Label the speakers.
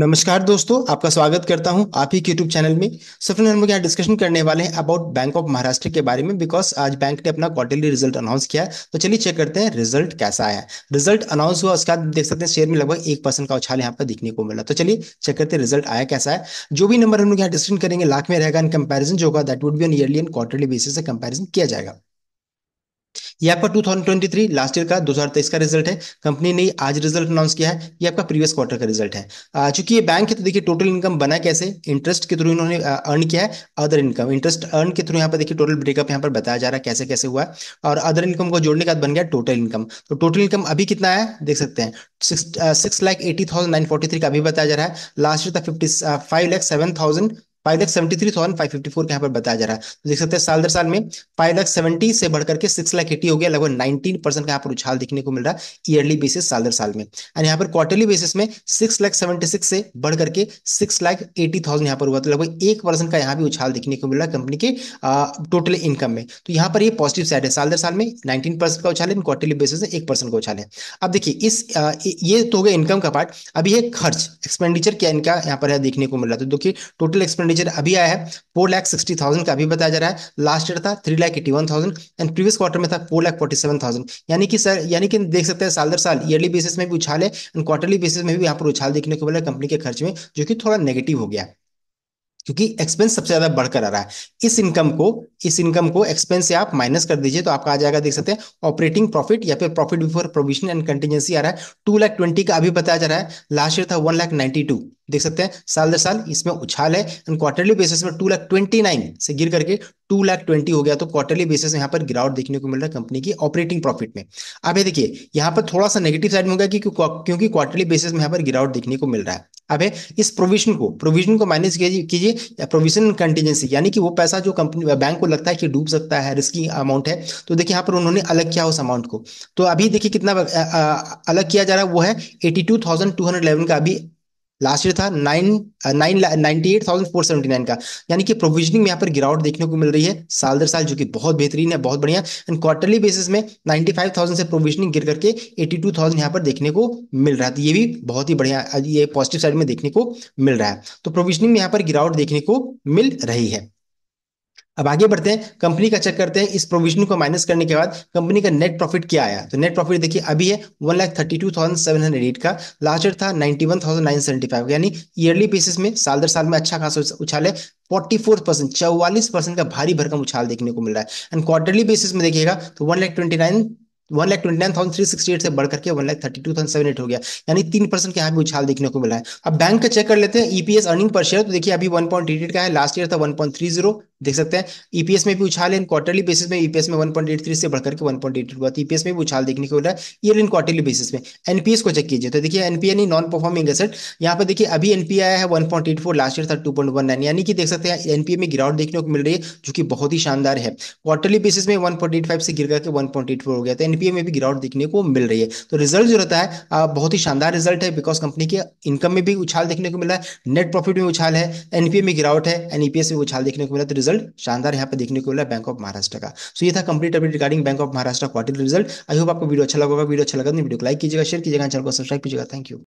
Speaker 1: नमस्कार दोस्तों आपका स्वागत करता हूं आप ही के यूट्यूब चैनल में सफल हम लोग यहाँ डिस्कशन करने वाले हैं अबाउट बैंक ऑफ महाराष्ट्र के बारे में बिकॉज आज बैंक ने अपना क्वार्टरली रिजल्ट अनाउंस किया है तो चलिए चेक करते हैं रिजल्ट कैसा आया रिजल्ट अनाउंस हुआ उसके बाद देख सकते हैं शेयर में लगभग एक परसेंट का उछाल यहाँ पर देखने को मिला तो चलिए चेक करते हैं रिजल्ट आया कैसा है जो भी नंबर हम लोग यहाँ डिस्कशन करेंगे लाख में रहेगा इन कंपेरिजन जो होगा that would be an yearly and quarterly basis से कंपेरिजन किया जाएगा ये आपका 2023 लास्ट ईयर का 2023 का रिजल्ट है कंपनी ने आज रिजल्ट अनाउंस किया है ये आपका प्रीवियस क्वार्टर का रिजल्ट है चूंकि ये बैंक है तो देखिए टोटल इनकम बना कैसे इंटरेस्ट के थ्रू इन्होंने अर्न किया है अदर इनकम इंटरेस्ट अर्न के थ्रू यहाँ पर देखिए टोटल ब्रेकअप यहाँ पर बताया जा रहा है कैसे कैसे हुआ और अदर इनकम को जोड़ने का बन गया टोटल इनकम तो टोटल इनकम अभी कितना है देख सकते हैं six lakh eighty thousand nine forty three का अभी बताया जा रहा है लास्ट ईयर था fifty five lakh seven thousand five lakh seventy three thousand five fifty four यहाँ पर बताया जा रहा है तो देख सकते हैं साल दर साल में फाइव लाख सेवेंटी से बढ़कर के सिक्स लाख एटी हो गया लगभग नाइनटीन परसेंट का यहाँ पर उछाल देखने को मिल रहा है ईयरली बेसिस साल दर साल में एंड यहाँ पर क्वार्टरली बेसिस में सिक्स लाख सेवेंटी सिक्स से बढ़कर के सिक्स लाख एटी थाउजेंड यहाँ पर हुआ तो लगभग एक परसेंट का यहाँ भी उछाल देखने को मिल रहा है कंपनी के टोटल इनकम में तो यहाँ पर ये पॉजिटिव साइड है साल दर साल में नाइनटीन परसेंट का उछाल है क्वार्टरली बेसिस में एक परसेंट का उछाल है अब देखिए इस ये तो हो गया इनकम का पार्ट अभी है खर्च एक्सपेंडिचर क्या इनका यहाँ पर है देखने को मिल रहा है तो देखिए टोटल एक्सपेंडिचर एक्सपेंडिचर अभी आया है फोर लाख सिक्सटी थाउजेंड का अभी बताया जा रहा है लास्ट ईयर था three lakh eighty one thousand and previous quarter में था four lakh forty seven thousand यानी कि सर यानी कि देख सकते हैं साल दर साल ईयरली बेसिस में भी उछाल है एंड क्वार्टरली बेसिस में भी यहाँ पर उछाल देखने को मिला कंपनी के खर्च में जो कि थोड़ा नेगेटिव हो गया है क्योंकि एक्सपेंस सबसे ज्यादा बढ़कर आ रहा है इस इनकम को इस इनकम को एक्सपेंस से आप माइनस कर दीजिए तो आपका आ जाएगा देख सकते हैं ऑपरेटिंग प्रॉफिट या फिर profit before provision and contingency आ रहा है टू लाख ट्वेंटी का अभी बताया जा रहा है लास्ट ईयर था वन लाख नाइन्टी टू देख सकते हैं साल दर साल इसमें उछाल है एंड क्वार्टरली बेसिस में टू लाख ट्वेंटी नाइन से गिर करके टू लाख ट्वेंटी हो गया तो क्वार्टरली बेसिस में यहाँ पर गिरावट देखने को मिल रहा है कंपनी की ऑपरेटिंग प्रॉफिट में अब ये देखिए यहाँ पर थोड़ा सा नेगेटिव साइड में होगा क्योंकि क्वार्टरली बेसिस में यहाँ पर गिरावट देखने को मिल रहा है अब इस प्रोविजन को प्रोविजन को मैनेज कीजिए प्रोविजन कंटीजेंसी यानी कि वो पैसा जो कंपनी बैंक को लगता है कि डूब सकता है रिस्की अमाउंट है तो देखिए यहाँ पर उन्होंने अलग किया उस अमाउंट को तो अभी देखिए कितना अलग किया जा रहा है वो है एटी का अभी लास्ट ईयर था nine nine ninety eight thousand four seventy nine का यानी कि प्रोविजनिंग में यहाँ पर गिरावट देखने को मिल रही है साल दर साल जो कि बहुत बेहतरीन है बहुत बढ़िया एंड क्वार्टरली बेसिस में नाइन्टी फाइव थाउजेंड से प्रोविजनिंग गिर करके एटी टू थाउजेंड यहाँ पर देखने को मिल रहा था तो ये भी बहुत ही बढ़िया ये पॉजिटिव साइड में देखने को मिल रहा है तो प्रोविजनिंग में यहाँ पर गिरावट देखने को मिल रही है अब आगे बढ़ते हैं कंपनी का चेक करते हैं इस प्रोविजन को माइनस करने के बाद कंपनी का नेट प्रॉफिट क्या आया तो नेट प्रॉफिट देखिए अभी है one lakh thirty two thousand seven hundred eight का लास्ट ईयर था ninety one thousand nine seventy five यानी ईयरली बेसिस में साल दर साल में अच्छा खास उछाल है फोर्टी फोर परसेंट चौवालीस परसेंट का भारी भरकम उछाल देखने को मिल रहा है एंड क्वार्टरली बेसिस में देखिएगा तो one lakh twenty nine one lakh twenty nine thousand three sixty eight से बढ़कर के one lakh thirty two thousand seven eight हो गया यानी तीन परसेंट के यहाँ भी उछाल देखने को मिला है अब बैंक का चेक कर लेते हैं ईपीएस अर्निंग पर शेयर तो देखिए अभी वन पॉइंट एट का है लास्ट ईयर था वन पॉइंट थ्री जीरो देख सकते हैं ईपीएस में भी उछाल इन क्वार्टरली बेसिस में ईपीएस में 1.83 से बढ़कर के 1.82 हुआ ईपीएस में भी उछाल देखने को मिल रहा है ईयर इन क्वार्टरली बेसिस में एनपीएस को चेक कीजिए तो देखिए एनपीए नहीं नॉन परफॉर्मिंग एसेट यहाँ पर देखिए अभी एनपी आया है 1.84 लास्ट ईयर था 2.19 यानी कि देख सकते हैं एनपीए में गिरावट देखने को मिल रही है जो कि बहुत ही शानदार है क्वार्टरली बेसिस में फाइव से गिर करके फोर हो गया तो एनपीए में भी गिरावट देखने को मिल रही है तो रिजल्ट जो रहता है बहुत ही शानदार रिजल्ट है बिकॉज कंपनी के इनकम में भी उछाल देखने को मिला है नेट प्रॉफिट में उछाल है एनपीए में गिरावट है एनपीएस में उछाल देखने को मिला तो रिजल्ट रिजल्ट शानदार यहाँ पे देखने को मिला बैंक ऑफ महाराष्ट्र का सो ये था complete update regarding bank of Maharashtra quarter result I hope आपको वीडियो अच्छा लगा वीडियो अच्छा लगा वीडियो तो को लाइक कीजिएगा शेयर कीजिएगा चैनल को सब्सक्राइब कीजिएगा थैंक यू